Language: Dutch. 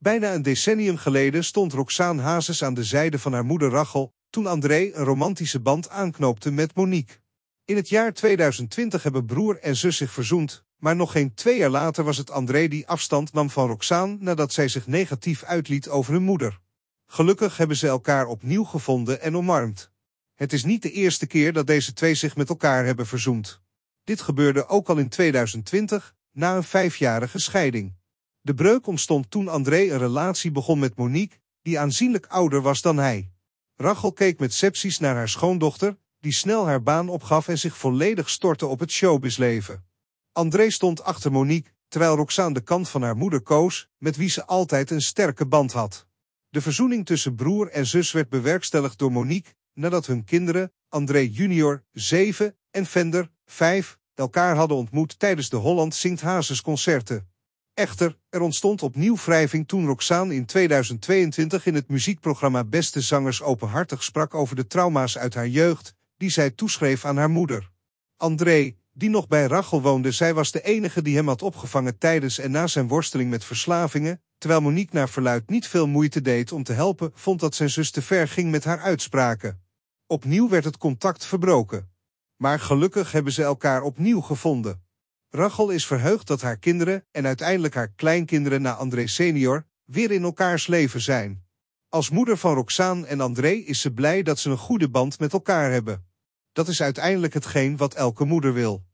Bijna een decennium geleden stond Roxaan Hazes aan de zijde van haar moeder Rachel... toen André een romantische band aanknoopte met Monique. In het jaar 2020 hebben broer en zus zich verzoend... maar nog geen twee jaar later was het André die afstand nam van Roxane nadat zij zich negatief uitliet over hun moeder. Gelukkig hebben ze elkaar opnieuw gevonden en omarmd. Het is niet de eerste keer dat deze twee zich met elkaar hebben verzoend. Dit gebeurde ook al in 2020, na een vijfjarige scheiding. De breuk ontstond toen André een relatie begon met Monique, die aanzienlijk ouder was dan hij. Rachel keek met septies naar haar schoondochter, die snel haar baan opgaf en zich volledig stortte op het showbizleven. André stond achter Monique, terwijl Roxane de kant van haar moeder koos, met wie ze altijd een sterke band had. De verzoening tussen broer en zus werd bewerkstelligd door Monique, nadat hun kinderen, André junior, 7, en Vender, 5, elkaar hadden ontmoet tijdens de Holland Zingt Hazes concerten. Echter, er ontstond opnieuw wrijving toen Roxane in 2022 in het muziekprogramma Beste Zangers openhartig sprak over de trauma's uit haar jeugd, die zij toeschreef aan haar moeder. André, die nog bij Rachel woonde, zij was de enige die hem had opgevangen tijdens en na zijn worsteling met verslavingen, terwijl Monique naar verluid niet veel moeite deed om te helpen, vond dat zijn zus te ver ging met haar uitspraken. Opnieuw werd het contact verbroken. Maar gelukkig hebben ze elkaar opnieuw gevonden. Rachel is verheugd dat haar kinderen en uiteindelijk haar kleinkinderen na André senior weer in elkaars leven zijn. Als moeder van Roxane en André is ze blij dat ze een goede band met elkaar hebben. Dat is uiteindelijk hetgeen wat elke moeder wil.